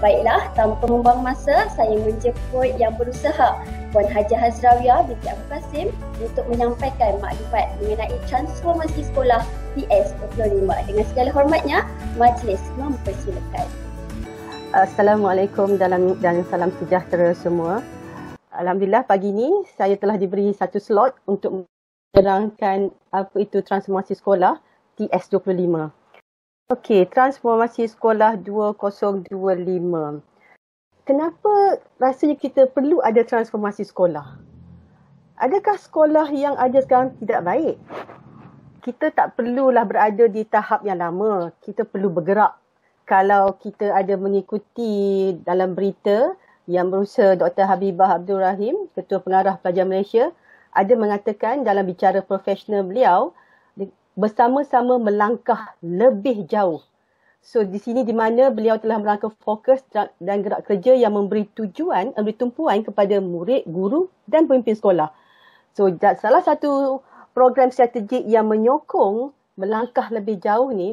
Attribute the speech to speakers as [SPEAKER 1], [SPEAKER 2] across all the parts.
[SPEAKER 1] Baiklah, tanpa membuang masa, saya menjemput yang berusaha Puan Haji Hazrawiya binti Abu Qasim untuk menyampaikan maklumat mengenai transformasi sekolah PS25. Dengan segala hormatnya, majlis mempersilakan. Assalamualaikum dalam dan salam sejahtera semua. Alhamdulillah pagi ini saya telah diberi satu slot untuk menerangkan apa itu transformasi sekolah TS25. Okey, transformasi sekolah 2025. Kenapa rasanya kita perlu ada transformasi sekolah? Adakah sekolah yang ada sekarang tidak baik? Kita tak perlulah berada di tahap yang lama. Kita perlu bergerak. Kalau kita ada mengikuti dalam berita yang berusaha Dr. Habibah Abdul Rahim, Ketua Pengarah Pelajar Malaysia, ada mengatakan dalam bicara profesional beliau, bersama-sama melangkah lebih jauh. So di sini di mana beliau telah melangkah fokus dan gerak kerja yang memberi tujuan, eh, memberi tumpuan kepada murid, guru dan pemimpin sekolah. So salah satu program strategik yang menyokong melangkah lebih jauh ni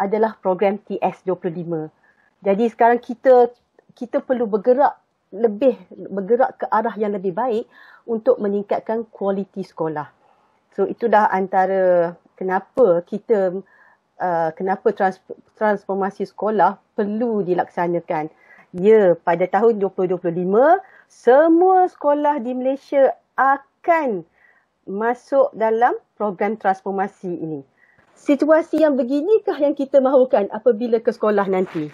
[SPEAKER 1] adalah program TS25. Jadi sekarang kita kita perlu bergerak lebih bergerak ke arah yang lebih baik untuk meningkatkan kualiti sekolah. So itulah antara kenapa kita uh, kenapa trans- transformasi sekolah perlu dilaksanakan. Ya, pada tahun 2025 semua sekolah di Malaysia akan masuk dalam program transformasi ini. Situasi yang beginikah yang kita mahukan apabila ke sekolah nanti?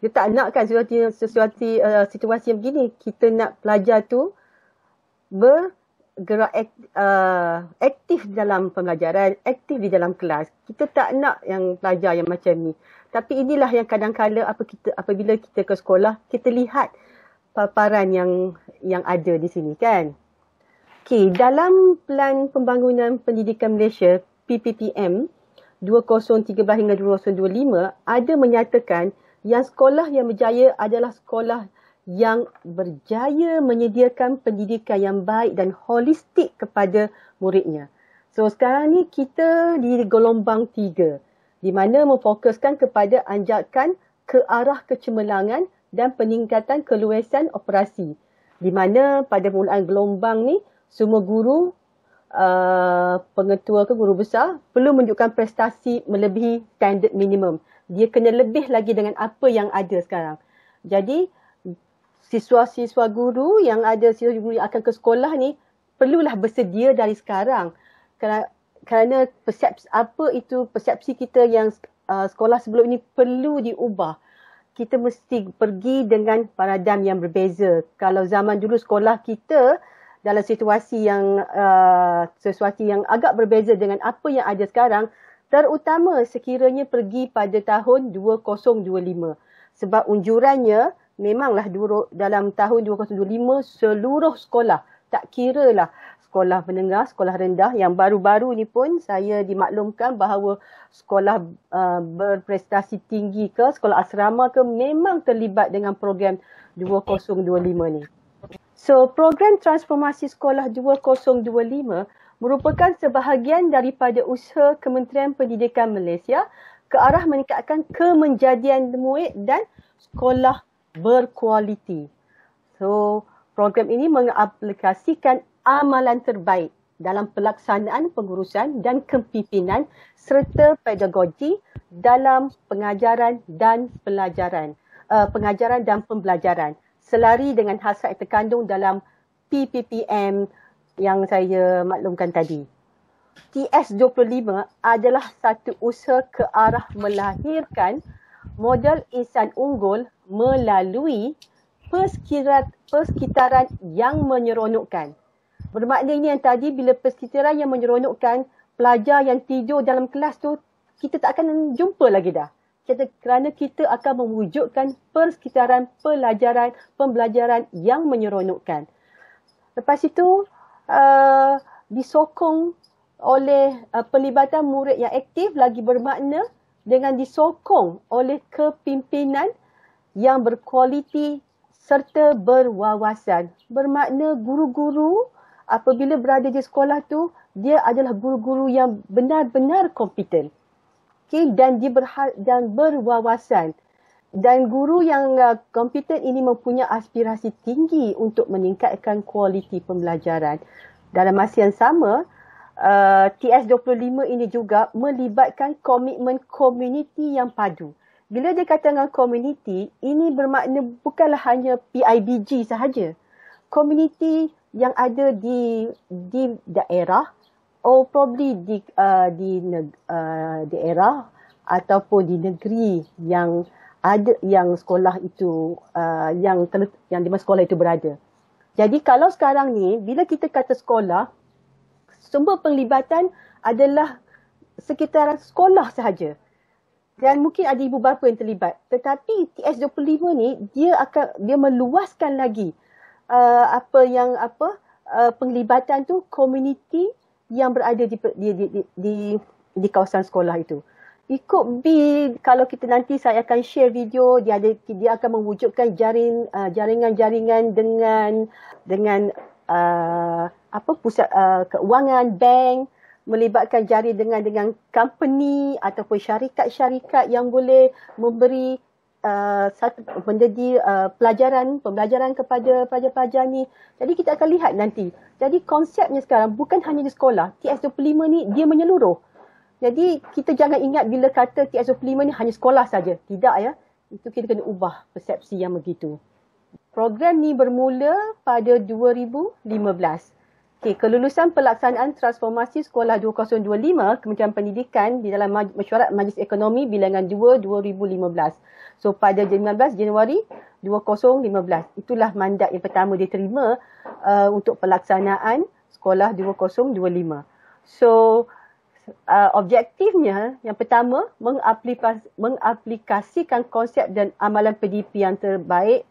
[SPEAKER 1] Kita tak nakkan sesuatu situasi, uh, situasi yang begini. Kita nak pelajar tu ber, gerak uh, aktif dalam pembelajaran, aktif di dalam kelas. Kita tak nak yang pelajar yang macam ni. Tapi inilah yang kadangkala apa kita apabila kita ke sekolah, kita lihat paparan yang yang ada di sini kan. Okey, dalam pelan pembangunan pendidikan Malaysia PPPM 2013 hingga 2025 ada menyatakan yang sekolah yang berjaya adalah sekolah yang berjaya menyediakan pendidikan yang baik dan holistik kepada muridnya. So sekarang ni kita di gelombang tiga di mana memfokuskan kepada anjakan ke arah kecemerlangan dan peningkatan keluasan operasi. Di mana pada permulaan gelombang ni semua guru uh, pengetua ke guru besar perlu menunjukkan prestasi melebihi standard minimum. Dia kena lebih lagi dengan apa yang ada sekarang. Jadi siswa-siswa guru yang ada siswa guru yang akan ke sekolah ni perlulah bersedia dari sekarang kerana persepsi apa itu persepsi kita yang uh, sekolah sebelum ini perlu diubah kita mesti pergi dengan paradigm yang berbeza kalau zaman dulu sekolah kita dalam situasi yang uh, sesuatu yang agak berbeza dengan apa yang ada sekarang terutama sekiranya pergi pada tahun 2025 sebab unjurannya memanglah dalam tahun 2025 seluruh sekolah tak kira lah sekolah menengah, sekolah rendah yang baru-baru ni pun saya dimaklumkan bahawa sekolah uh, berprestasi tinggi ke, sekolah asrama ke memang terlibat dengan program 2025 ni. So, program transformasi sekolah 2025 merupakan sebahagian daripada usaha Kementerian Pendidikan Malaysia ke arah meningkatkan kemenjadian murid dan sekolah berkualiti. So, program ini mengaplikasikan amalan terbaik dalam pelaksanaan pengurusan dan kepimpinan serta pedagogi dalam pengajaran dan pelajaran. Uh, pengajaran dan pembelajaran selari dengan hasrat terkandung dalam PPPM yang saya maklumkan tadi. TS25 adalah satu usaha ke arah melahirkan model insan unggul melalui persekitaran yang menyeronokkan. Bermakna ini yang tadi bila persekitaran yang menyeronokkan, pelajar yang tidur dalam kelas tu kita tak akan jumpa lagi dah. Kita, kerana kita akan mewujudkan persekitaran pelajaran, pembelajaran yang menyeronokkan. Lepas itu, uh, disokong oleh uh, pelibatan murid yang aktif lagi bermakna dengan disokong oleh kepimpinan yang berkualiti serta berwawasan. Bermakna guru-guru apabila berada di sekolah tu, dia adalah guru-guru yang benar-benar kompeten. Okay, dan dia berhar- dan berwawasan. Dan guru yang kompeten uh, ini mempunyai aspirasi tinggi untuk meningkatkan kualiti pembelajaran. Dalam masa yang sama, uh, TS25 ini juga melibatkan komitmen komuniti yang padu bila dia kata dengan community, ini bermakna bukanlah hanya PIBG sahaja. Community yang ada di di daerah or probably di uh, di neg, uh, daerah ataupun di negeri yang ada yang sekolah itu uh, yang ter, yang di mana sekolah itu berada. Jadi kalau sekarang ni bila kita kata sekolah semua penglibatan adalah sekitaran sekolah sahaja dan mungkin ada ibu bapa yang terlibat. Tetapi TS25 ni dia akan dia meluaskan lagi uh, apa yang apa uh, penglibatan tu komuniti yang berada di di, di di di di kawasan sekolah itu. Ikut B kalau kita nanti saya akan share video dia ada dia akan mewujudkan jaring uh, jaringan-jaringan dengan dengan uh, apa pusat uh, keuangan bank melibatkan jari dengan dengan company ataupun syarikat-syarikat yang boleh memberi Uh, satu menjadi uh, pelajaran pembelajaran kepada pelajar-pelajar ni jadi kita akan lihat nanti jadi konsepnya sekarang bukan hanya di sekolah TS25 ni dia menyeluruh jadi kita jangan ingat bila kata TS25 ni hanya sekolah saja tidak ya itu kita kena ubah persepsi yang begitu program ni bermula pada 2015 Okey, kelulusan pelaksanaan transformasi sekolah 2025 Kementerian Pendidikan di dalam mesyuarat Majlis Ekonomi bilangan 2 2015. So pada 19 Januari 2015 itulah mandat yang pertama diterima uh, untuk pelaksanaan sekolah 2025. So uh, objektifnya yang pertama mengaplikasi, mengaplikasikan konsep dan amalan PDP yang terbaik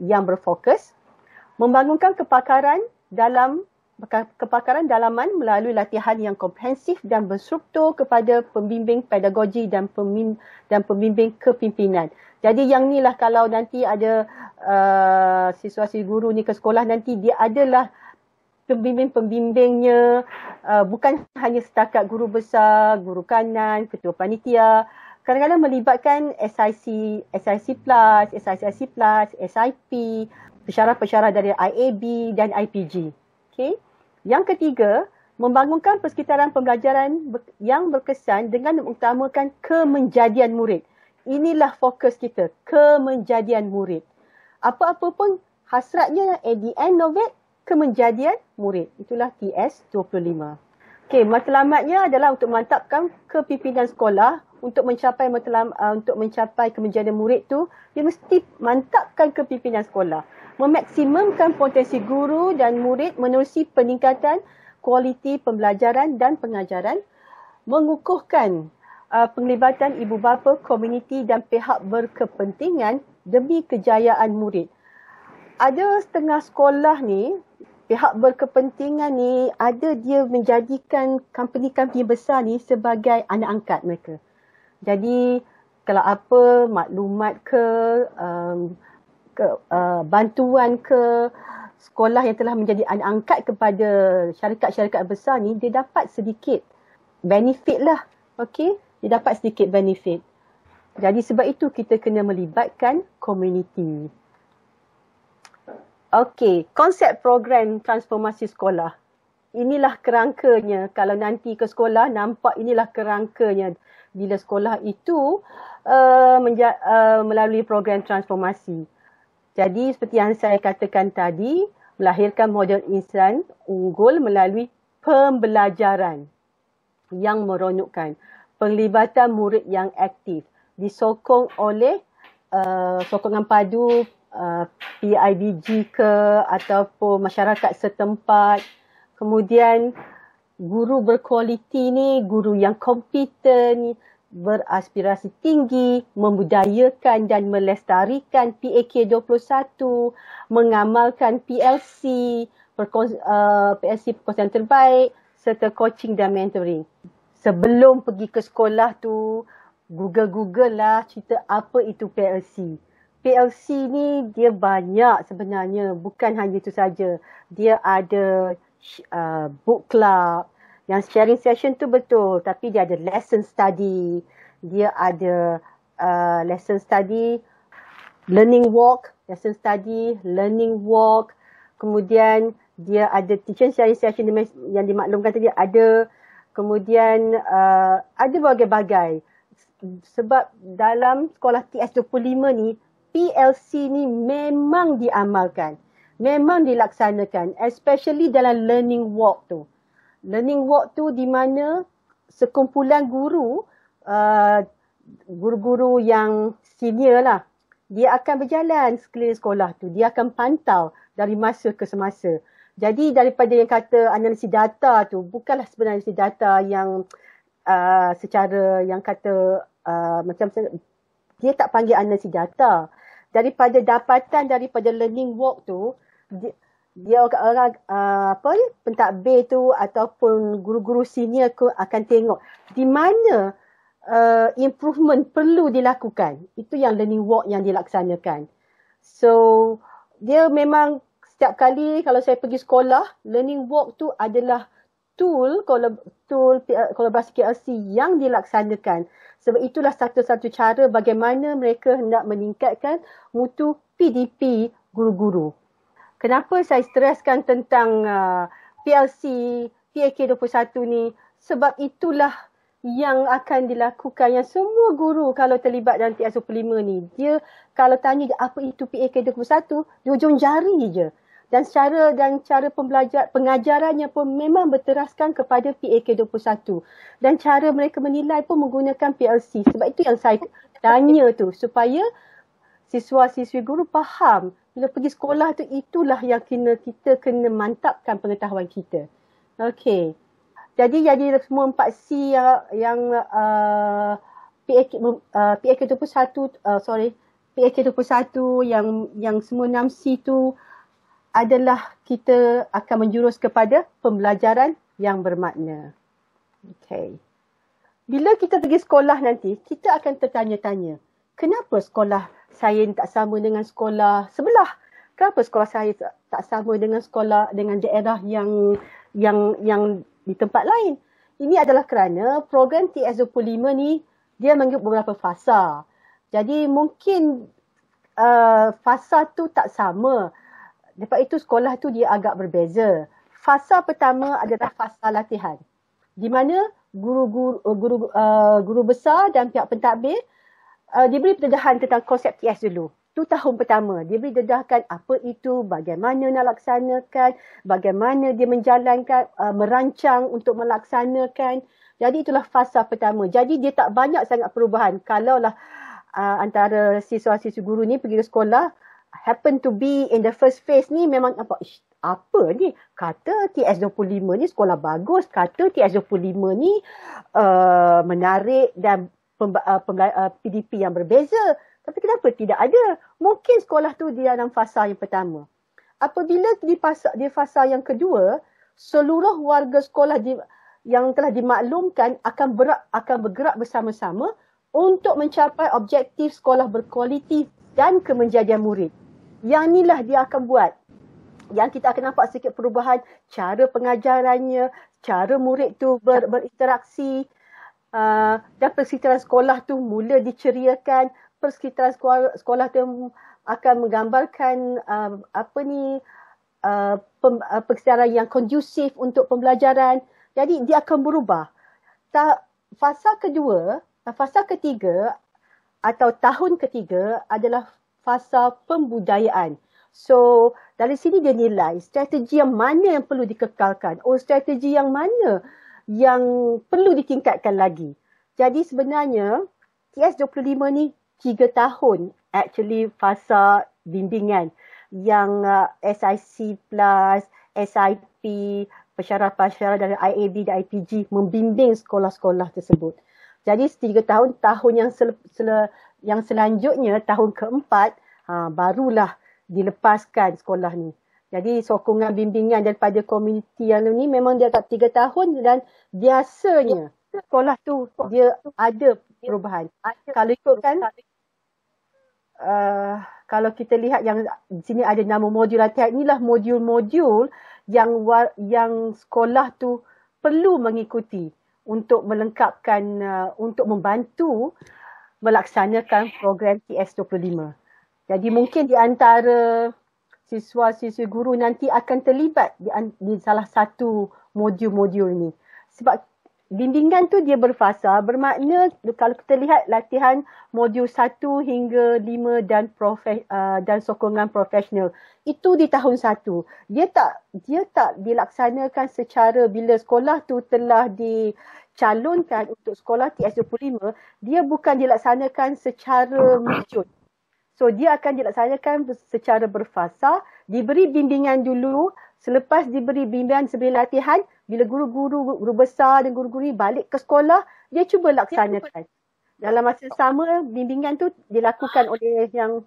[SPEAKER 1] yang berfokus membangunkan kepakaran dalam kepakaran dalaman melalui latihan yang komprehensif dan berstruktur kepada pembimbing pedagogi dan pemim, dan pembimbing kepimpinan. Jadi yang ni lah kalau nanti ada uh, siswa si guru ni ke sekolah nanti dia adalah pembimbing-pembimbingnya uh, bukan hanya setakat guru besar, guru kanan, ketua panitia. Kadang-kadang melibatkan SIC, SIC plus, SIC plus, SIP, pesyarah-pesyarah dari IAB dan IPG. Okey. Yang ketiga, membangunkan persekitaran pembelajaran yang berkesan dengan mengutamakan kemenjadian murid. Inilah fokus kita, kemenjadian murid. Apa-apa pun hasratnya at the end of it, kemenjadian murid. Itulah TS 25. Okey, matlamatnya adalah untuk mantapkan kepimpinan sekolah untuk mencapai matlam, uh, untuk mencapai kemenjadian murid tu, dia mesti mantapkan kepimpinan sekolah memaksimumkan potensi guru dan murid menerusi peningkatan kualiti pembelajaran dan pengajaran, mengukuhkan uh, penglibatan ibu bapa, komuniti dan pihak berkepentingan demi kejayaan murid. Ada setengah sekolah ni, pihak berkepentingan ni ada dia menjadikan company-company besar ni sebagai anak angkat mereka. Jadi kalau apa maklumat ke um, ke, uh, bantuan ke sekolah yang telah menjadi angkat kepada syarikat-syarikat besar ni dia dapat sedikit benefit lah okey dia dapat sedikit benefit jadi sebab itu kita kena melibatkan komuniti okey konsep program transformasi sekolah inilah kerangkanya kalau nanti ke sekolah nampak inilah kerangkanya bila sekolah itu uh, uh, melalui program transformasi jadi seperti yang saya katakan tadi, melahirkan model insan unggul melalui pembelajaran yang meronyokkan, penglibatan murid yang aktif, disokong oleh uh, sokongan padu uh, eh, PIBG ke ataupun masyarakat setempat. Kemudian guru berkualiti ni, guru yang kompeten ni, beraspirasi tinggi, membudayakan dan melestarikan PAK 21, mengamalkan PLC, perkongs- uh, PLC perkongsian terbaik serta coaching dan mentoring. Sebelum pergi ke sekolah tu, google-google lah cerita apa itu PLC. PLC ni dia banyak sebenarnya, bukan hanya itu saja. Dia ada uh, book club, yang sharing session tu betul tapi dia ada lesson study dia ada uh, lesson study learning walk lesson study learning walk kemudian dia ada teaching sharing session yang dimaklumkan tadi ada kemudian uh, ada berbagai-bagai sebab dalam sekolah TS25 ni PLC ni memang diamalkan memang dilaksanakan especially dalam learning walk tu learning walk tu di mana sekumpulan guru, uh, guru-guru yang senior lah, dia akan berjalan sekeliling sekolah tu. Dia akan pantau dari masa ke semasa. Jadi daripada yang kata analisis data tu, bukanlah sebenarnya analisis data yang uh, secara yang kata uh, macam dia tak panggil analisis data. Daripada dapatan daripada learning walk tu, dia orang uh, apa ni pentadbir tu ataupun guru-guru senior ke akan tengok di mana uh, improvement perlu dilakukan itu yang learning walk yang dilaksanakan so dia memang setiap kali kalau saya pergi sekolah learning walk tu adalah tool kolab tool eh, kolaborasi KLC yang dilaksanakan sebab itulah satu-satu cara bagaimana mereka hendak meningkatkan mutu PDP guru-guru kenapa saya stresskan tentang uh, PLC PAK 21 ni sebab itulah yang akan dilakukan yang semua guru kalau terlibat dalam TS 25 ni dia kalau tanya apa itu PAK 21 dia hujung jari je dan cara dan cara pembelajar pengajarannya pun memang berteraskan kepada PAK 21 dan cara mereka menilai pun menggunakan PLC sebab itu yang saya tanya tu supaya siswa-siswi guru faham bila pergi sekolah tu itulah yang kena kita kena mantapkan pengetahuan kita. Okey. Jadi jadi semua empat C yang yang PAK uh, PAK 21 uh, uh, sorry PAK 21 yang yang semua enam C tu adalah kita akan menjurus kepada pembelajaran yang bermakna. Okey. Bila kita pergi sekolah nanti, kita akan tertanya-tanya, kenapa sekolah saya ni tak sama dengan sekolah sebelah. Kenapa sekolah saya tak, tak sama dengan sekolah dengan daerah yang yang yang di tempat lain? Ini adalah kerana program TS25 ni dia mengikut beberapa fasa. Jadi mungkin uh, fasa tu tak sama. Lepas itu sekolah tu dia agak berbeza. Fasa pertama adalah fasa latihan. Di mana guru-guru guru, uh, guru, uh, guru besar dan pihak pentadbir uh, dia beri pendedahan tentang konsep TS dulu. Itu tahun pertama. Dia beri dedahkan apa itu, bagaimana nak laksanakan, bagaimana dia menjalankan, uh, merancang untuk melaksanakan. Jadi itulah fasa pertama. Jadi dia tak banyak sangat perubahan. Kalaulah uh, antara siswa-siswa guru ni pergi ke sekolah, happen to be in the first phase ni memang apa, apa ni? Kata TS25 ni sekolah bagus. Kata TS25 ni uh, menarik dan PDP uh, uh, yang berbeza. Tapi kenapa tidak ada? Mungkin sekolah tu dia dalam fasa yang pertama. Apabila di fasa, di fasa yang kedua, seluruh warga sekolah di, yang telah dimaklumkan akan berak, akan bergerak bersama-sama untuk mencapai objektif sekolah berkualiti dan kemenjayaan murid. Yang inilah dia akan buat. Yang kita akan nampak sikit perubahan cara pengajarannya, cara murid tu ber, berinteraksi, dan persekitaran sekolah tu mula diceriakan persekitaran sekolah, sekolah tu akan menggambarkan um, apa ni uh, pem, uh, persekitaran yang kondusif untuk pembelajaran jadi dia akan berubah Ta, fasa kedua uh, fasa ketiga atau tahun ketiga adalah fasa pembudayaan so dari sini dia nilai strategi yang mana yang perlu dikekalkan oh strategi yang mana yang perlu ditingkatkan lagi. Jadi sebenarnya TS25 ni tiga tahun actually fasa bimbingan yang uh, SIC plus, SIP, pesyarah-pesyarah dari IAB dan IPG membimbing sekolah-sekolah tersebut. Jadi 3 tahun, tahun yang, sel- sel- yang selanjutnya, tahun keempat, uh, barulah dilepaskan sekolah ni. Jadi sokongan bimbingan daripada komuniti yang ni memang dia agak tiga tahun dan biasanya rasa sekolah tu dia ada perubahan. Dia ada kalau ikutkan uh, kalau kita lihat yang di sini ada nama modul latihan inilah modul-modul yang yang sekolah tu perlu mengikuti untuk melengkapkan uh, untuk membantu melaksanakan program TS25. Jadi mungkin di antara siswa siswa guru nanti akan terlibat di, di salah satu modul-modul ini. Sebab bimbingan tu dia berfasa bermakna kalau kita lihat latihan modul 1 hingga 5 dan profe, uh, dan sokongan profesional itu di tahun 1 dia tak dia tak dilaksanakan secara bila sekolah tu telah dicalonkan untuk sekolah TS25 dia bukan dilaksanakan secara mesyuarat so dia akan dilaksanakan secara berfasa diberi bimbingan dulu selepas diberi bimbingan sebelum latihan, bila guru-guru, guru besar dan guru-guru balik ke sekolah, dia cuba laksanakan. Dalam masa sama, bimbingan tu dilakukan oleh yang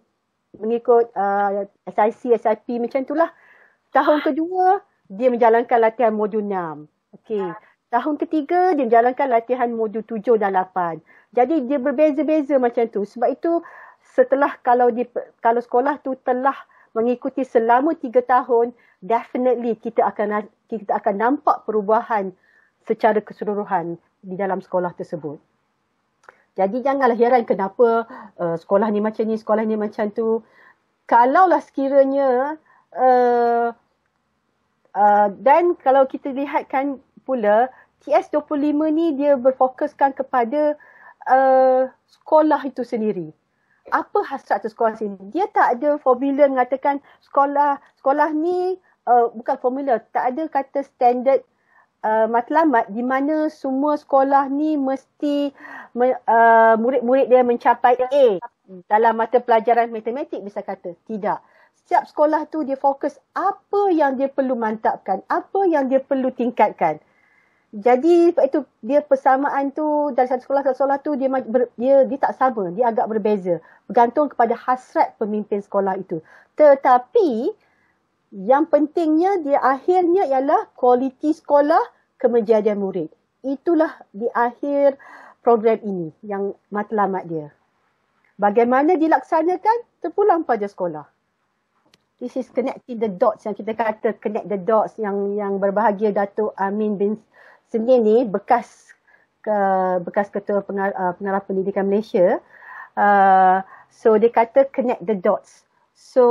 [SPEAKER 1] mengikut uh, SIC, SIP macam tu lah. Tahun kedua, dia menjalankan latihan modul 6. Okay. Ah. Tahun ketiga, dia menjalankan latihan modul 7 dan 8. Jadi, dia berbeza-beza macam tu. Sebab itu, setelah kalau di kalau sekolah tu telah mengikuti selama tiga tahun definitely kita akan kita akan nampak perubahan secara keseluruhan di dalam sekolah tersebut. Jadi janganlah heran kenapa uh, sekolah ni macam ni, sekolah ni macam tu. Kalaulah sekiranya uh, uh, dan kalau kita lihatkan pula TS25 ni dia berfokuskan kepada uh, sekolah itu sendiri apa hasrat sekolah sini? Dia tak ada formula mengatakan sekolah sekolah ni uh, bukan formula, tak ada kata standard uh, matlamat di mana semua sekolah ni mesti me, uh, murid-murid dia mencapai A dalam mata pelajaran matematik bisa kata. Tidak. Setiap sekolah tu dia fokus apa yang dia perlu mantapkan, apa yang dia perlu tingkatkan jadi itu dia persamaan tu dari satu sekolah satu sekolah tu dia dia dia tak sama dia agak berbeza bergantung kepada hasrat pemimpin sekolah itu tetapi yang pentingnya dia akhirnya ialah kualiti sekolah kemajuan murid itulah di akhir program ini yang matlamat dia bagaimana dilaksanakan Sepulang pada sekolah This is connecting the dots yang kita kata connect the dots yang yang berbahagia datuk Amin bin Senin ni bekas uh, bekas ketua uh, pengarah pendidikan Malaysia uh, so dia kata connect the dots so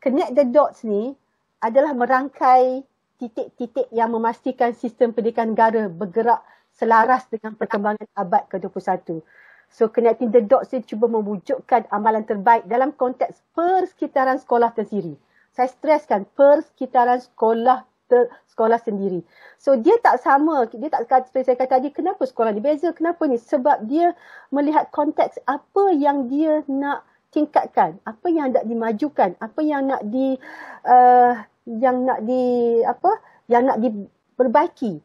[SPEAKER 1] connect the dots ni adalah merangkai titik-titik yang memastikan sistem pendidikan negara bergerak selaras dengan perkembangan abad ke-21 So connecting the dots ni cuba membujukkan amalan terbaik dalam konteks persekitaran sekolah tersiri. Saya streskan persekitaran sekolah ter, sekolah sendiri. So dia tak sama, dia tak kata seperti saya kata tadi, kenapa sekolah ni beza, kenapa ni? Sebab dia melihat konteks apa yang dia nak tingkatkan, apa yang nak dimajukan, apa yang nak di uh, yang nak di apa? yang nak diperbaiki.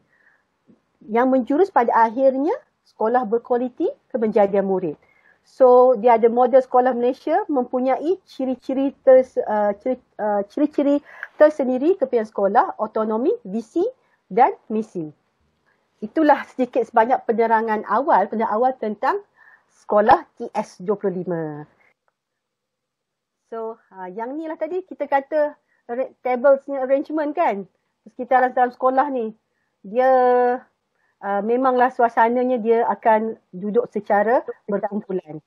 [SPEAKER 1] Yang menjurus pada akhirnya sekolah berkualiti kepenjagaan murid. So dia ada model sekolah Malaysia mempunyai ciri-ciri ters, uh, ciri, uh, ciri tersendiri kepada sekolah, autonomi, visi dan misi. Itulah sedikit sebanyak penerangan awal, penerangan awal tentang sekolah TS25. So uh, yang ni lah tadi kita kata tablesnya arrangement kan. Kita dalam sekolah ni. Dia Uh, memanglah suasananya dia akan duduk secara berkumpulan.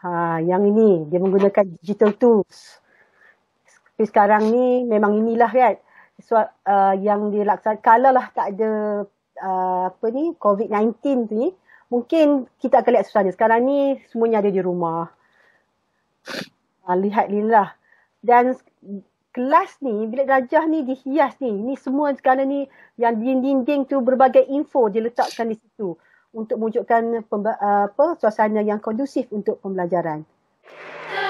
[SPEAKER 1] Ha, yang ini dia menggunakan digital tools. Tapi sekarang ni memang inilah kan so, uh, yang dilaksanakan. Kalau lah tak ada uh, apa ni COVID-19 tu ni, mungkin kita akan lihat suasana. Sekarang ni semuanya ada di rumah. Uh, ah, lihat ni lah. Dan kelas ni, bilik darjah ni dihias ni. Ni semua segala ni yang dinding-dinding tu berbagai info diletakkan di situ untuk wujudkan apa suasana yang kondusif untuk pembelajaran. So,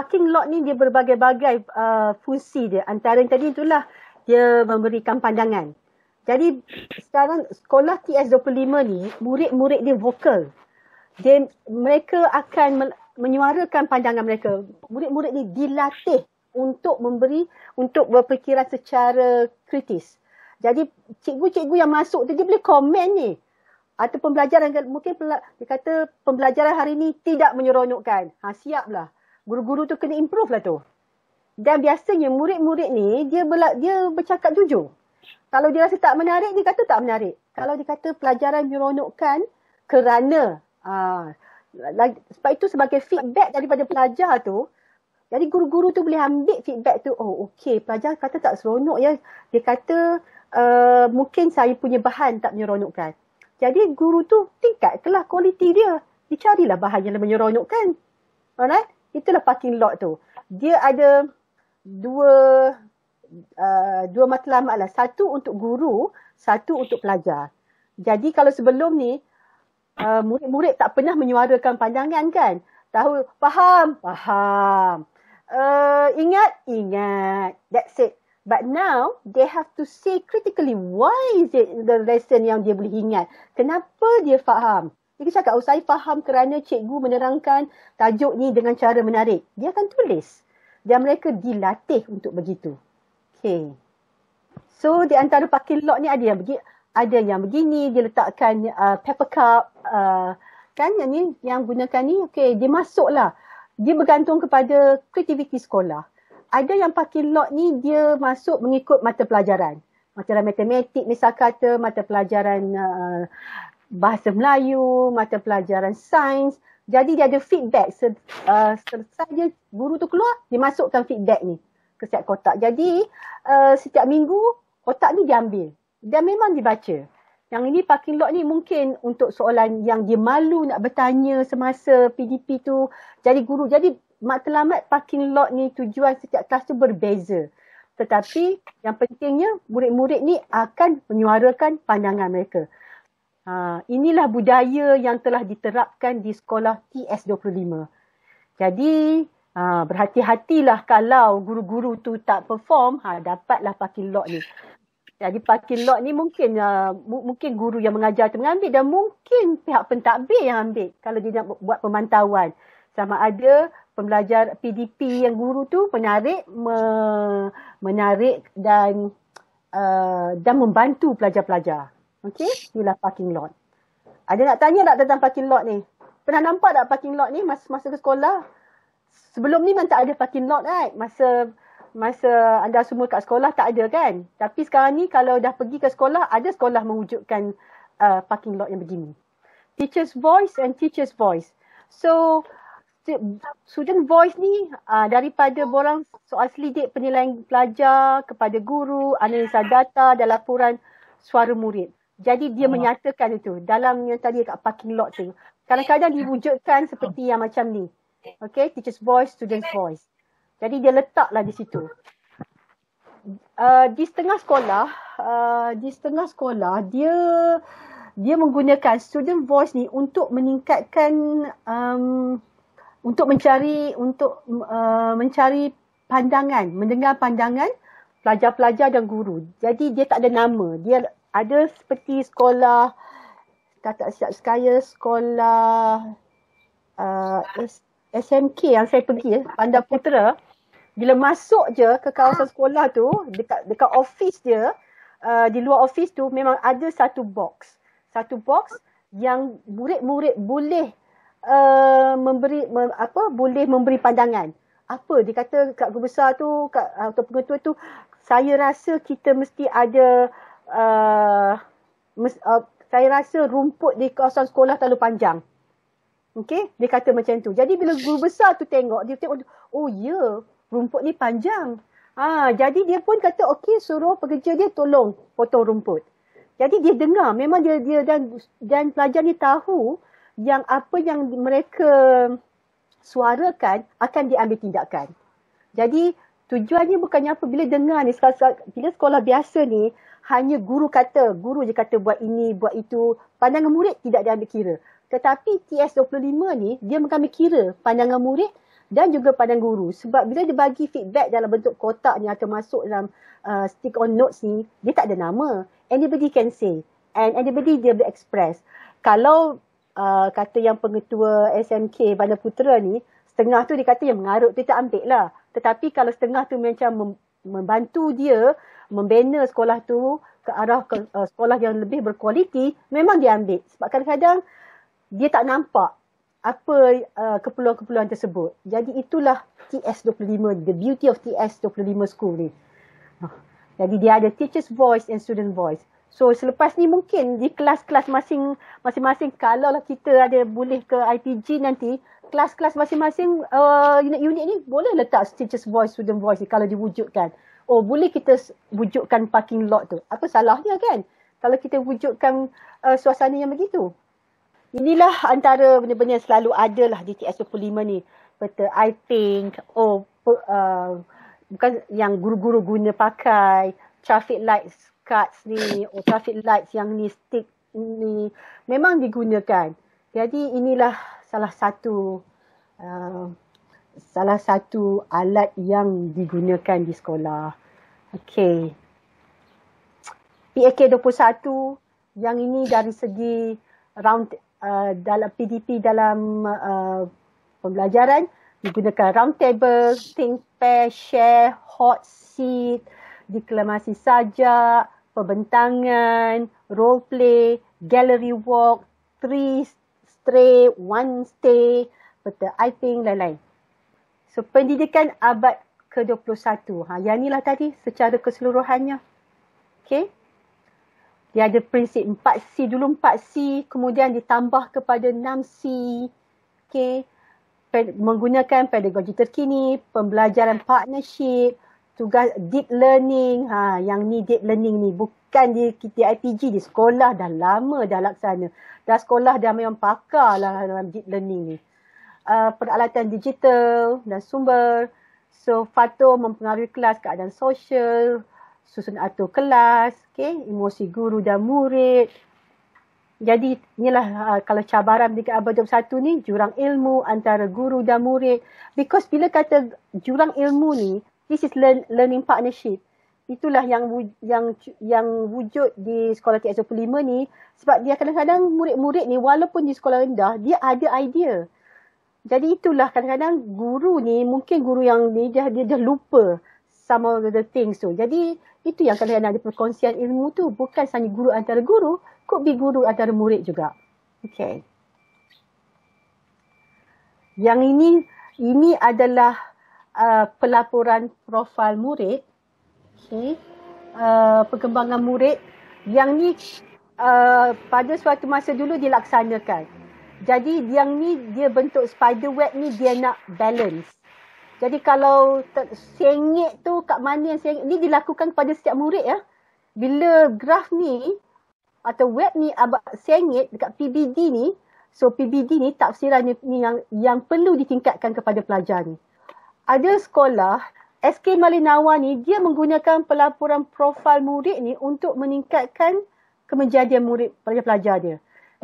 [SPEAKER 1] parking lot ni dia berbagai-bagai uh, fungsi dia. Antara yang tadi itulah dia memberikan pandangan. Jadi sekarang sekolah TS25 ni murid-murid dia vokal. Dia, mereka akan menyuarakan pandangan mereka. Murid-murid ni dilatih untuk memberi untuk berfikiran secara kritis. Jadi cikgu-cikgu yang masuk tu dia boleh komen ni. Ataupun pembelajaran mungkin dia kata pembelajaran hari ni tidak menyeronokkan. Ha siaplah guru-guru tu kena improve lah tu. Dan biasanya murid-murid ni dia bela- dia bercakap jujur. Kalau dia rasa tak menarik, dia kata tak menarik. Kalau dia kata pelajaran meronokkan kerana aa, ah, sebab itu sebagai feedback daripada pelajar tu, jadi guru-guru tu boleh ambil feedback tu, oh okey pelajar kata tak seronok ya. Dia kata uh, mungkin saya punya bahan tak menyeronokkan. Jadi guru tu tingkatkanlah kualiti dia. Dicarilah bahan yang menyeronokkan. Alright? itulah parking lot tu. Dia ada dua uh, dua matlamat lah. Satu untuk guru, satu untuk pelajar. Jadi kalau sebelum ni, uh, murid-murid tak pernah menyuarakan pandangan kan? Tahu, faham? Faham. Uh, ingat? Ingat. That's it. But now, they have to say critically, why is it the lesson yang dia boleh ingat? Kenapa dia faham? Cikgu cakap, oh saya faham kerana cikgu menerangkan tajuk ni dengan cara menarik. Dia akan tulis. Dan mereka dilatih untuk begitu. Okay. So di antara parking lot ni ada yang begini, ada yang begini dia letakkan uh, paper cup uh, kan yang ni yang gunakan ni okey dia masuklah. Dia bergantung kepada kreativiti sekolah. Ada yang parking lot ni dia masuk mengikut mata pelajaran. Mata pelajaran matematik misalkan mata pelajaran uh, bahasa Melayu, mata pelajaran sains. Jadi dia ada feedback. Uh, selesai dia guru tu keluar, dia masukkan feedback ni ke setiap kotak. Jadi uh, setiap minggu kotak ni diambil dia memang dibaca. Yang ini parking lot ni mungkin untuk soalan yang dia malu nak bertanya semasa PDP tu. Jadi guru, jadi matlamat parking lot ni tujuan setiap kelas tu berbeza. Tetapi yang pentingnya murid-murid ni akan menyuarakan pandangan mereka. Ha, inilah budaya yang telah diterapkan di sekolah TS25. Jadi ha, berhati-hatilah kalau guru-guru tu tak perform, ha, dapatlah parking lot ni. Jadi parking lot ni mungkin uh, mungkin guru yang mengajar tu mengambil dan mungkin pihak pentadbir yang ambil kalau dia nak buat pemantauan. Sama ada pembelajar PDP yang guru tu menarik me- menarik dan uh, dan membantu pelajar-pelajar. Okay, itulah parking lot. Ada nak tanya tak tentang parking lot ni? Pernah nampak tak parking lot ni masa, masa ke sekolah? Sebelum ni memang tak ada parking lot kan? Right? Masa masa anda semua kat sekolah tak ada kan? Tapi sekarang ni kalau dah pergi ke sekolah, ada sekolah mewujudkan uh, parking lot yang begini. Teacher's voice and teacher's voice. So, student voice ni uh, daripada borang soal selidik penilaian pelajar kepada guru, analisa data dan laporan suara murid. Jadi dia oh. menyatakan itu dalam yang tadi kat parking lot tu. Kadang-kadang diwujudkan seperti yang macam ni. Okay, teacher's voice, student's voice. Jadi dia letaklah di situ. Uh, di setengah sekolah, uh, di setengah sekolah dia dia menggunakan student voice ni untuk meningkatkan um, untuk mencari untuk uh, mencari pandangan, mendengar pandangan pelajar-pelajar dan guru. Jadi dia tak ada nama. Dia ada seperti sekolah kata siap sekaya sekolah uh, SMK yang saya pergi ya eh, Panda Putra bila masuk je ke kawasan sekolah tu dekat dekat office dia uh, di luar office tu memang ada satu box satu box yang murid-murid boleh uh, memberi mem, apa boleh memberi pandangan apa dia kata kat guru besar tu kat atau pengetua tu saya rasa kita mesti ada Uh, mes, uh, saya rasa rumput di kawasan sekolah terlalu panjang. Okey, dia kata macam tu. Jadi bila guru besar tu tengok, dia tengok, oh ya, yeah, rumput ni panjang. Ah, jadi dia pun kata, okey suruh pekerja dia tolong potong rumput. Jadi dia dengar, memang dia, dia dan, dan pelajar ni tahu yang apa yang mereka suarakan akan diambil tindakan. Jadi tujuannya bukannya apa bila dengar ni, sekolah, bila sekolah biasa ni, hanya guru kata, guru je kata buat ini, buat itu, pandangan murid tidak diambil kira. Tetapi TS25 ni dia mengambil kira pandangan murid dan juga pandangan guru. Sebab bila dia bagi feedback dalam bentuk kotak ni atau masuk dalam uh, stick on notes ni, dia tak ada nama. Anybody can say. And anybody dia boleh express. Kalau uh, kata yang pengetua SMK Bandar Putera ni, setengah tu dia kata yang mengarut, dia tak ambil lah. Tetapi kalau setengah tu macam membantu dia membina sekolah tu ke arah ke, uh, sekolah yang lebih berkualiti memang diambil sebab kadang-kadang dia tak nampak apa eh, keperluan-keperluan uh, tersebut. Jadi itulah TS25, the beauty of TS25 school ni. Ah, jadi dia ada teacher's voice and student voice. So selepas ni mungkin di kelas-kelas masing-masing kalau lah kita ada boleh ke IPG nanti, kelas-kelas masing-masing uh, unit-unit ni boleh letak teacher's voice, student voice ni kalau diwujudkan oh boleh kita wujudkan parking lot tu. Apa salahnya kan? Kalau kita wujudkan uh, suasana yang begitu. Inilah antara benda-benda yang selalu ada lah di TS25 ni. Betul, I think, oh, per, uh, bukan yang guru-guru guna pakai, traffic lights cards ni, oh, traffic lights yang ni, stick ni, memang digunakan. Jadi inilah salah satu uh, salah satu alat yang digunakan di sekolah. Okey. PAK 21 yang ini dari segi round uh, dalam PDP dalam uh, pembelajaran digunakan round table, think pair, share, hot seat, deklamasi saja, perbentangan, role play, gallery walk, three stay, one stay, peta I think lain-lain. So pendidikan abad ke-21. Ha, yang lah tadi secara keseluruhannya. Okay. Dia ada prinsip 4C dulu 4C kemudian ditambah kepada 6C. Okay. Pen- menggunakan pedagogi terkini, pembelajaran partnership, tugas deep learning. Ha, yang ni deep learning ni bukan di, di IPG, di sekolah dah lama dah laksana. Dah sekolah dah memang pakar lah dalam deep learning ni. Uh, peralatan digital dan sumber. So, fato mempengaruhi kelas keadaan sosial, susun atur kelas, okay? emosi guru dan murid. Jadi, inilah uh, kalau cabaran di abad 21 ni, jurang ilmu antara guru dan murid. Because bila kata jurang ilmu ni, this is learn, learning partnership. Itulah yang yang yang wujud di sekolah TX25 ni sebab dia kadang-kadang murid-murid ni walaupun di sekolah rendah, dia ada idea. Jadi itulah kadang-kadang guru ni mungkin guru yang ni dia dia dah lupa some of the things tu. Jadi itu yang kadang-kadang ada perkongsian ilmu tu bukan hanya guru antara guru, could be guru antara murid juga. Okay. Yang ini ini adalah uh, pelaporan profil murid. Okay. Uh, perkembangan murid yang ni uh, pada suatu masa dulu dilaksanakan. Jadi yang ni dia bentuk spider web ni dia nak balance. Jadi kalau sengit tu kat mana yang sengit ni dilakukan kepada setiap murid ya. Bila graf ni atau web ni abang sengit dekat PBD ni, so PBD ni tafsiran ni, ni yang yang perlu ditingkatkan kepada pelajar ni. Ada sekolah SK Malinawa ni dia menggunakan pelaporan profil murid ni untuk meningkatkan kemenjadian murid pelajar-pelajar dia.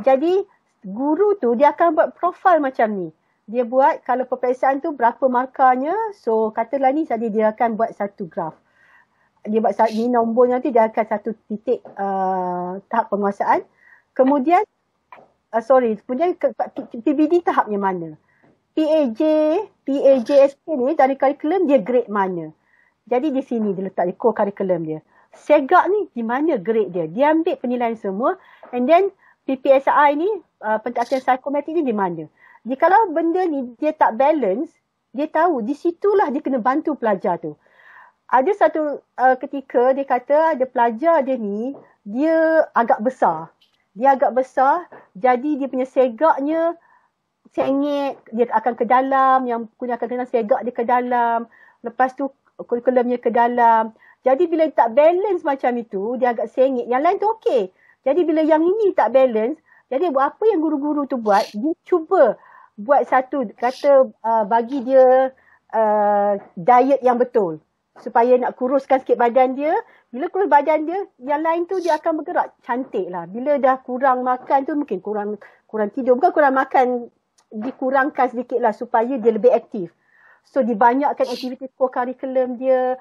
[SPEAKER 1] Jadi guru tu dia akan buat profil macam ni. Dia buat kalau peperiksaan tu berapa markanya. So katalah ni tadi dia akan buat satu graf. Dia buat satu, ni nombor nanti dia akan satu titik uh, tahap penguasaan. Kemudian uh, sorry, kemudian ke, PBD tahapnya mana? PAJ, PAJSP ni dari curriculum dia grade mana? Jadi di sini dia letak di core curriculum dia. Segak ni di mana grade dia? Dia ambil penilaian semua and then PPSI ni uh, pentadbiran psikometrik ni di mana. Jikalau benda ni dia tak balance, dia tahu di situlah dia kena bantu pelajar tu. Ada satu uh, ketika dia kata ada pelajar dia ni, dia agak besar. Dia agak besar, jadi dia punya segaknya sengit, dia akan ke dalam, yang punya akan kena segak dia ke dalam. Lepas tu kurikulumnya ke dalam. Jadi bila tak balance macam itu, dia agak sengit. Yang lain tu okey. Jadi bila yang ini tak balance, jadi buat apa yang guru-guru tu buat, dia cuba buat satu, kata uh, bagi dia uh, diet yang betul. Supaya nak kuruskan sikit badan dia. Bila kurus badan dia, yang lain tu dia akan bergerak cantik lah. Bila dah kurang makan tu mungkin kurang kurang tidur. Bukan kurang makan, dikurangkan sedikit lah supaya dia lebih aktif. So dibanyakkan aktiviti co-curriculum dia.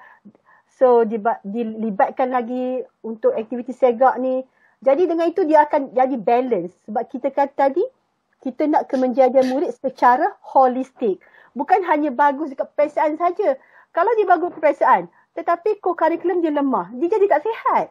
[SPEAKER 1] So dilibatkan lagi untuk aktiviti segak ni. Jadi dengan itu dia akan jadi balance. Sebab kita kata tadi, kita nak kemenjadian murid secara holistik. Bukan hanya bagus dekat perperiksaan saja. Kalau dia bagus perasaan, tetapi co dia lemah. Dia jadi tak sihat.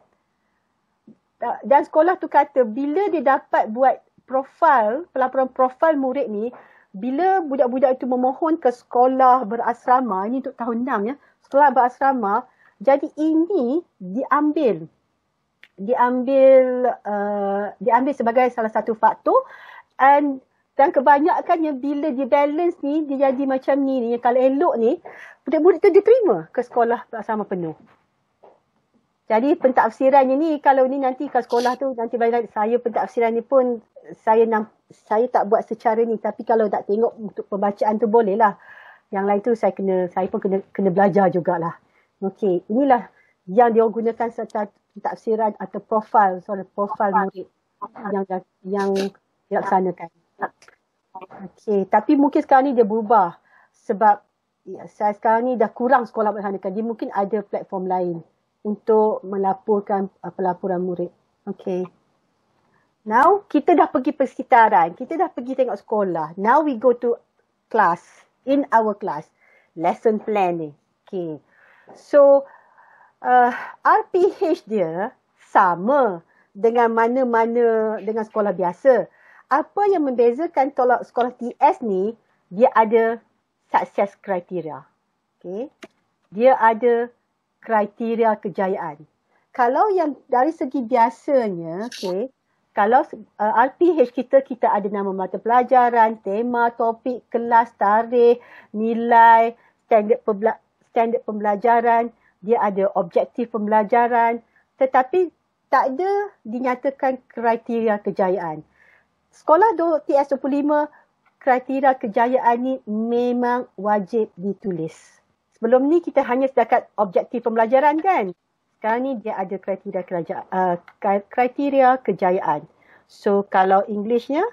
[SPEAKER 1] Ah, dan sekolah tu kata, bila dia dapat buat profil, pelaporan profil murid ni, bila budak-budak itu memohon ke sekolah berasrama, ini untuk tahun 6 ya, sekolah berasrama, jadi ini diambil diambil uh, diambil sebagai salah satu faktor and dan kebanyakannya bila dia balance ni dia jadi macam ni ni kalau elok ni budak-budak tu diterima ke sekolah sama penuh jadi pentafsirannya ni kalau ni nanti ke sekolah tu nanti banyak saya pentafsiran ni pun saya nak saya tak buat secara ni tapi kalau tak tengok untuk pembacaan tu bolehlah yang lain tu saya kena saya pun kena kena belajar jugalah okey inilah yang dia gunakan serta tafsiran atau profil sorry profil murid yang yang dilaksanakan. Okey, tapi mungkin sekarang ni dia berubah sebab ya, saya sekarang ni dah kurang sekolah melaksanakan. Dia mungkin ada platform lain untuk melaporkan uh, pelaporan murid. Okey. Now kita dah pergi persekitaran. Kita dah pergi tengok sekolah. Now we go to class in our class lesson planning. Okey. So uh, eh, RPH dia sama dengan mana-mana dengan sekolah biasa. Apa yang membezakan tolak sekolah TS ni, dia ada success criteria. Okay. Dia ada kriteria kejayaan. Kalau yang dari segi biasanya, okay, kalau uh, eh, RPH kita, kita ada nama mata pelajaran, tema, topik, kelas, tarikh, nilai, standard, standard pembelajaran, dia ada objektif pembelajaran tetapi tak ada dinyatakan kriteria kejayaan. Sekolah TS25 kriteria kejayaan ini memang wajib ditulis. Sebelum ni kita hanya sedekat objektif pembelajaran kan? Sekarang ni dia ada kriteria kerajaan, uh, kriteria kejayaan. So kalau Englishnya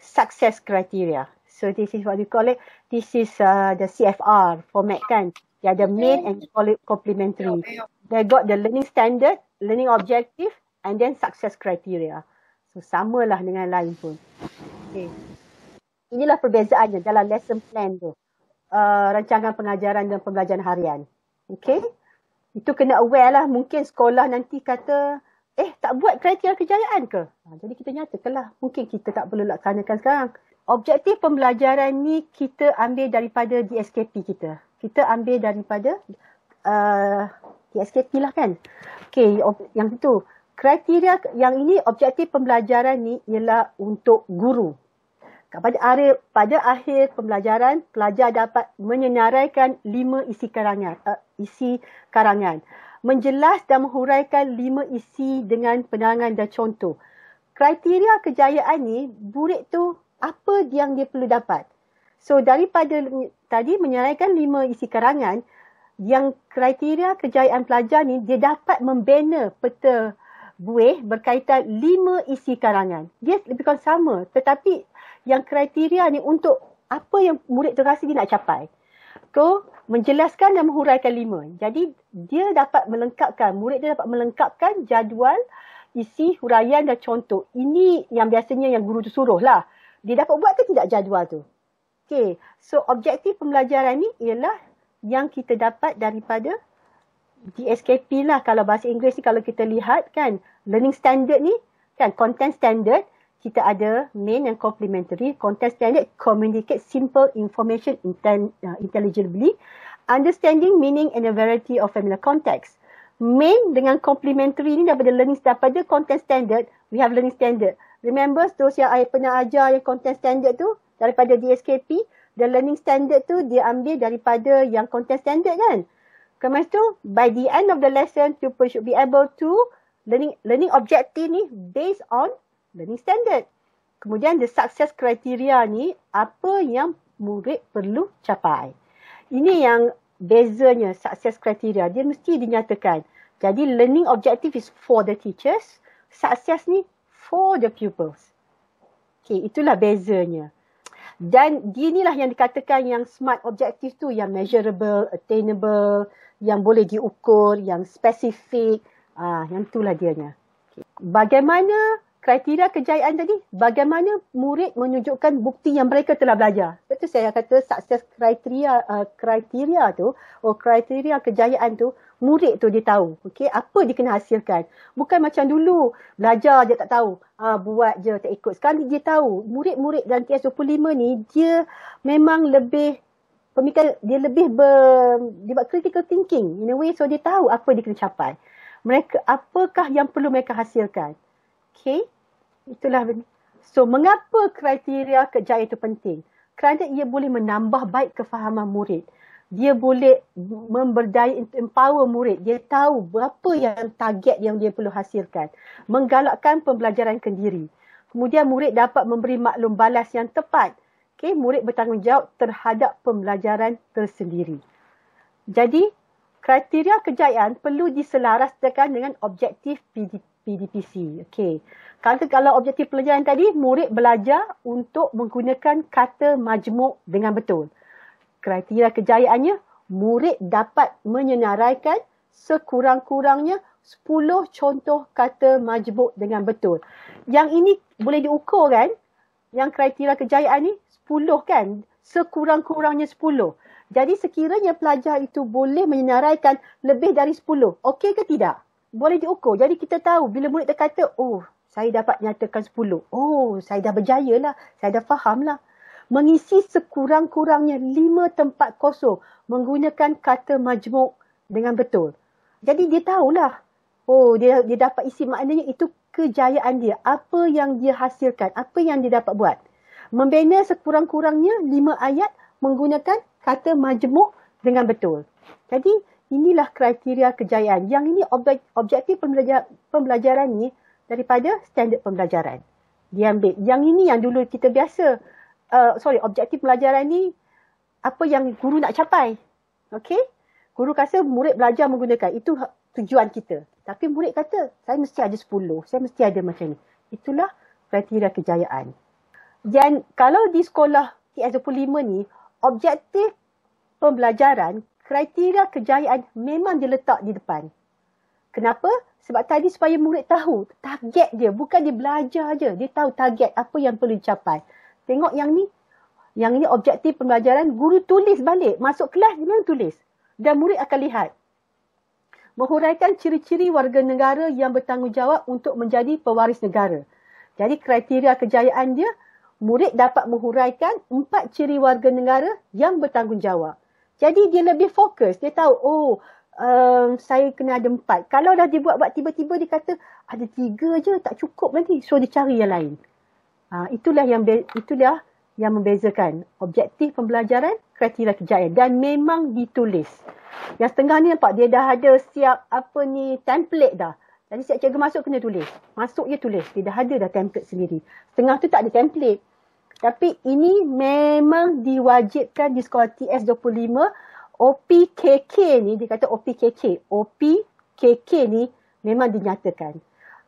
[SPEAKER 1] success criteria. So this is what we call it. This is uh, the CFR format kan? They are the main and complementary. They got the learning standard, learning objective and then success criteria. So, samalah dengan lain pun. Okay. Inilah perbezaannya dalam lesson plan tu. Uh, rancangan pengajaran dan pembelajaran harian. Okay. Itu kena aware lah. Mungkin sekolah nanti kata, eh tak buat kriteria kejayaan ke? Ha, jadi kita nyatakanlah. Mungkin kita tak perlu laksanakan sekarang. Objektif pembelajaran ni kita ambil daripada DSKP kita kita ambil daripada uh, TSKP lah kan. Okay, yang itu. Kriteria yang ini objektif pembelajaran ni ialah untuk guru. Pada akhir, pada akhir pembelajaran, pelajar dapat menyenaraikan lima isi karangan. Uh, isi karangan. Menjelas dan menghuraikan lima isi dengan penangan dan contoh. Kriteria kejayaan ni, burik tu apa yang dia perlu dapat? So daripada tadi menyeraikan lima isi karangan yang kriteria kejayaan pelajar ni dia dapat membina peta buih berkaitan lima isi karangan. Dia lebih kurang sama tetapi yang kriteria ni untuk apa yang murid tu rasa dia nak capai. So menjelaskan dan menghuraikan lima. Jadi dia dapat melengkapkan, murid dia dapat melengkapkan jadual isi huraian dan contoh. Ini yang biasanya yang guru tu suruh lah. Dia dapat buat ke tidak jadual tu? Okay, so objektif pembelajaran ni ialah yang kita dapat daripada DSKP lah kalau bahasa Inggeris ni kalau kita lihat kan learning standard ni kan content standard kita ada main and complementary content standard communicate simple information uh, intelligibly understanding meaning and a variety of familiar context main dengan complementary ni daripada learning daripada content standard we have learning standard remember those yang I pernah ajar yang content standard tu daripada DSKP, the learning standard tu dia ambil daripada yang content standard kan. Kemas tu, by the end of the lesson, pupil should be able to learning learning objective ni based on learning standard. Kemudian the success criteria ni apa yang murid perlu capai. Ini yang bezanya success criteria. Dia mesti dinyatakan. Jadi learning objective is for the teachers. Success ni for the pupils. Okay, itulah bezanya dan inilah yang dikatakan yang smart objective tu yang measurable, attainable, yang boleh diukur, yang spesifik, ah yang itulah dianya. Bagaimana kriteria kejayaan tadi bagaimana murid menunjukkan bukti yang mereka telah belajar itu saya kata sukses kriteria uh, kriteria tu oh kriteria kejayaan tu murid tu dia tahu okey apa dia kena hasilkan bukan macam dulu belajar je tak tahu uh, buat je tak ikut sekali dia tahu murid-murid dan TS 25 ni dia memang lebih pemikiran dia lebih ber, dia buat critical thinking in a way so dia tahu apa dia kena capai mereka apakah yang perlu mereka hasilkan Okey. Itulah. So, mengapa kriteria kerjaya itu penting? Kerana ia boleh menambah baik kefahaman murid. Dia boleh memberdaya, empower murid. Dia tahu berapa yang target yang dia perlu hasilkan. Menggalakkan pembelajaran kendiri. Kemudian murid dapat memberi maklum balas yang tepat. Okay, murid bertanggungjawab terhadap pembelajaran tersendiri. Jadi, kriteria kejayaan perlu diselaraskan dengan objektif PDP. PDPC. Okey. Kata kalau objektif pelajaran tadi, murid belajar untuk menggunakan kata majmuk dengan betul. Kriteria kejayaannya, murid dapat menyenaraikan sekurang-kurangnya 10 contoh kata majmuk dengan betul. Yang ini boleh diukur kan? Yang kriteria kejayaan ni 10 kan? Sekurang-kurangnya 10. Jadi sekiranya pelajar itu boleh menyenaraikan lebih dari 10, okey ke tidak? boleh diukur. Jadi kita tahu bila murid terkata, oh saya dapat nyatakan 10. Oh saya dah berjaya lah. Saya dah faham lah. Mengisi sekurang-kurangnya 5 tempat kosong menggunakan kata majmuk dengan betul. Jadi dia tahulah. Oh dia dia dapat isi maknanya itu kejayaan dia. Apa yang dia hasilkan. Apa yang dia dapat buat. Membina sekurang-kurangnya 5 ayat menggunakan kata majmuk dengan betul. Jadi, inilah kriteria kejayaan. Yang ini objek, objektif pembelajar, pembelajaran ni daripada standard pembelajaran. Dia ambil. Yang ini yang dulu kita biasa, uh, sorry, objektif pembelajaran ni apa yang guru nak capai. Okay? Guru kata murid belajar menggunakan. Itu ha, tujuan kita. Tapi murid kata, saya mesti ada 10. Saya mesti ada macam ni. Itulah kriteria kejayaan. Dan kalau di sekolah TS25 ni, objektif pembelajaran kriteria kejayaan memang diletak di depan. Kenapa? Sebab tadi supaya murid tahu target dia. Bukan dia belajar je. Dia tahu target apa yang perlu dicapai. Tengok yang ni. Yang ini objektif pembelajaran. Guru tulis balik. Masuk kelas dia tulis. Dan murid akan lihat. Menghuraikan ciri-ciri warga negara yang bertanggungjawab untuk menjadi pewaris negara. Jadi kriteria kejayaan dia, murid dapat menghuraikan empat ciri warga negara yang bertanggungjawab. Jadi dia lebih fokus. Dia tahu, oh um, saya kena ada empat. Kalau dah dibuat-buat tiba-tiba dia kata ada tiga je tak cukup nanti. So dia cari yang lain. Ha, itulah yang itulah yang membezakan objektif pembelajaran kriteria kejayaan dan memang ditulis. Yang setengah ni nampak dia dah ada siap apa ni template dah. Jadi setiap cikgu masuk kena tulis. Masuk je tulis. Dia dah ada dah template sendiri. Setengah tu tak ada template. Tapi ini memang diwajibkan di sekolah TS25 OPKK ni, dia kata OPKK. OPKK ni memang dinyatakan.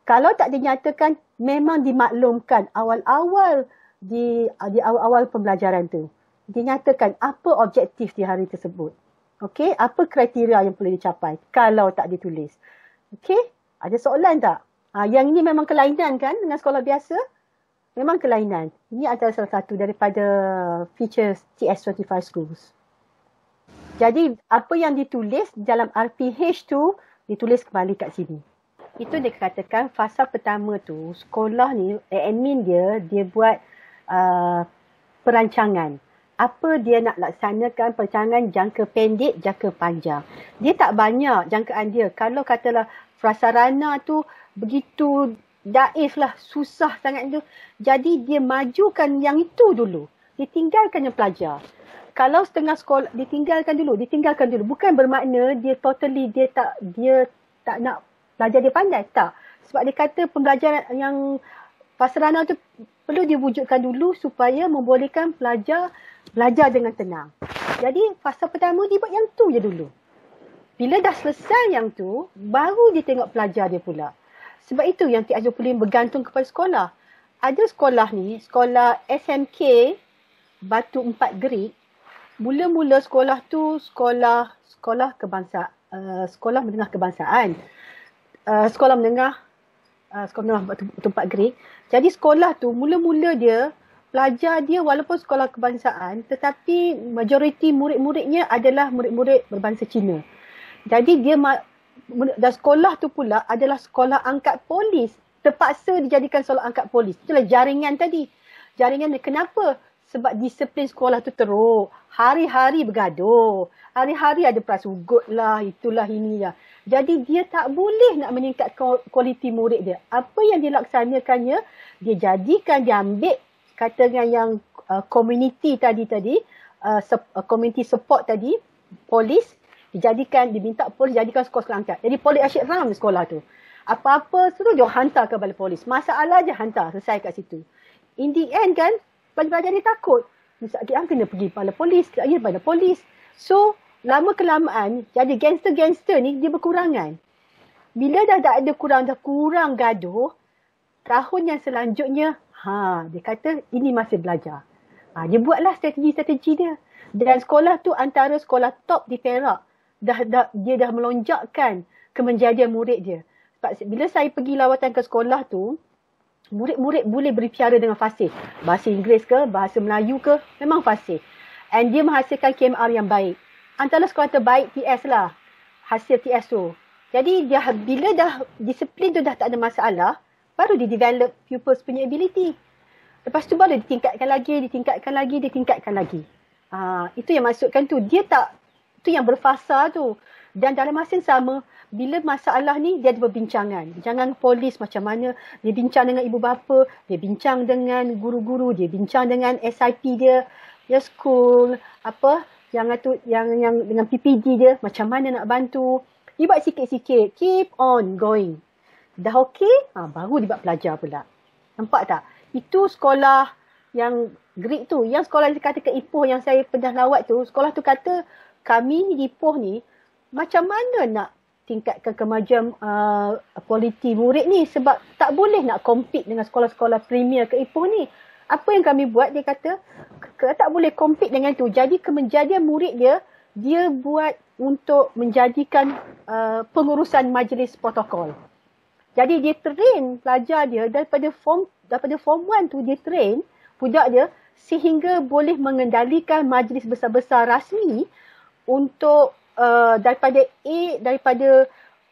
[SPEAKER 1] Kalau tak dinyatakan, memang dimaklumkan awal-awal di, di awal-awal pembelajaran tu. Dinyatakan apa objektif di hari tersebut. Okey, apa kriteria yang perlu dicapai kalau tak ditulis. Okey, ada soalan tak? Ha, yang ini memang kelainan kan dengan sekolah biasa? memang kelainan. Ini adalah salah satu daripada features TS25 schools. Jadi apa yang ditulis dalam RPH tu ditulis kembali kat sini. Itu dia katakan fasa pertama tu sekolah ni eh, admin dia dia buat uh, perancangan. Apa dia nak laksanakan perancangan jangka pendek, jangka panjang. Dia tak banyak jangkaan dia. Kalau katalah prasarana tu begitu daif lah, susah sangat tu. Jadi dia majukan yang itu dulu. Ditinggalkan yang pelajar. Kalau setengah sekolah, ditinggalkan dulu. Ditinggalkan dulu. Bukan bermakna dia totally, dia tak dia tak nak belajar dia pandai. Tak. Sebab dia kata pembelajaran yang pasrana tu perlu diwujudkan dulu supaya membolehkan pelajar belajar dengan tenang. Jadi fasa pertama dia buat yang tu je dulu. Bila dah selesai yang tu, baru dia tengok pelajar dia pula. Sebab itu yang Tia Azul Pulim bergantung kepada sekolah. Ada sekolah ni, sekolah SMK Batu Empat Gerik. Mula-mula sekolah tu sekolah sekolah kebangsa, uh, eh, sekolah menengah kebangsaan. Uh, sekolah menengah uh, sekolah menengah Batu Empat Gerik. Jadi sekolah tu mula-mula dia pelajar dia walaupun sekolah kebangsaan tetapi majoriti murid-muridnya adalah murid-murid berbangsa Cina. Jadi dia dan sekolah tu pula adalah sekolah angkat polis. Terpaksa dijadikan sekolah angkat polis. Itulah jaringan tadi. Jaringan ni kenapa? Sebab disiplin sekolah tu teruk. Hari-hari bergaduh. Hari-hari ada prasugut lah, itulah ini lah. Jadi dia tak boleh nak meningkat kualiti murid dia. Apa yang dilaksanakannya, dia jadikan, dia ambil katakan yang uh, community tadi tadi, uh, uh, community support tadi, polis, dijadikan diminta polis jadikan skor selangkah. Jadi polis asyik ram sekolah tu. Apa-apa tu dia hantar ke balai polis. Masalah je hantar selesai kat situ. In the end kan pelajar-pelajar ni takut. Misal dia kena pergi balai polis, kena pergi balai polis. So lama kelamaan jadi gangster-gangster ni dia berkurangan. Bila dah tak ada kurang dah kurang gaduh tahun yang selanjutnya ha dia kata ini masih belajar. Ha, dia buatlah strategi-strategi dia. Dan sekolah tu antara sekolah top di Perak dah, dah dia dah melonjakkan kemenjadian murid dia. Sebab bila saya pergi lawatan ke sekolah tu, murid-murid boleh berbicara dengan fasih. Bahasa Inggeris ke, bahasa Melayu ke, memang fasih. And dia menghasilkan KMR yang baik. Antara sekolah terbaik TS lah. Hasil TS tu. Jadi dia bila dah disiplin tu dah tak ada masalah, baru dia develop pupils punya ability. Lepas tu baru ditingkatkan lagi, ditingkatkan lagi, ditingkatkan lagi. Ah, itu yang maksudkan tu. Dia tak Tu yang berfasa tu. Dan dalam masa yang sama, bila masalah ni dia ada perbincangan. Jangan polis macam mana dia bincang dengan ibu bapa, dia bincang dengan guru-guru, dia bincang dengan SIP dia, dia ya, school, apa yang tu yang yang dengan PPD dia macam mana nak bantu. Dia buat sikit-sikit, keep on going. Dah okay, ha, ah, baru dia buat pelajar pula. Nampak tak? Itu sekolah yang Greek tu, yang sekolah dia kata ke Ipoh yang saya pernah lawat tu, sekolah tu kata kami di Poh ni macam mana nak tingkatkan kemajuan uh, kualiti murid ni sebab tak boleh nak compete dengan sekolah-sekolah premier ke Ipoh ni. Apa yang kami buat dia kata tak boleh compete dengan tu. Jadi kemenjadian murid dia dia buat untuk menjadikan uh, pengurusan majlis protokol. Jadi dia train pelajar dia daripada form daripada form 1 tu dia train budak dia sehingga boleh mengendalikan majlis besar-besar rasmi untuk uh, daripada A daripada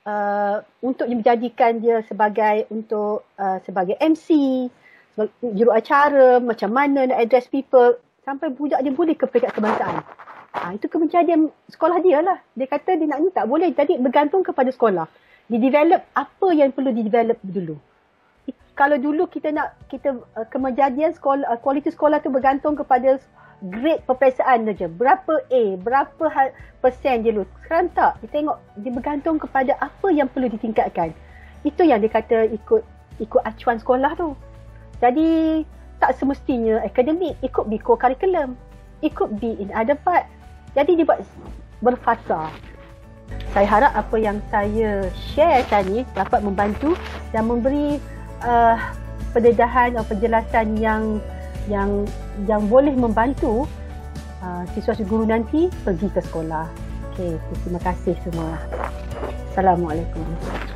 [SPEAKER 1] uh, untuk menjadikan dia sebagai untuk uh, sebagai MC juru acara macam mana nak address people sampai budak dia boleh ke peringkat kebangsaan ha, itu kemenjadian sekolah dia lah dia kata dia nak ni tak boleh jadi bergantung kepada sekolah Di develop apa yang perlu di develop dulu kalau dulu kita nak kita uh, kemenjadian sekolah uh, kualiti sekolah tu bergantung kepada uh, grade peperiksaan tu je. Berapa A, berapa persen je lu. Sekarang tak, dia tengok dia bergantung kepada apa yang perlu ditingkatkan. Itu yang dia kata ikut ikut acuan sekolah tu. Jadi tak semestinya akademik ikut biko curriculum. Ikut B in other part. Jadi dia buat berfasa. Saya harap apa yang saya share tadi dapat membantu dan memberi uh, pendedahan atau penjelasan yang yang yang boleh membantu uh, siswa-siswa guru nanti pergi ke sekolah. Okay, terima kasih semua. Assalamualaikum.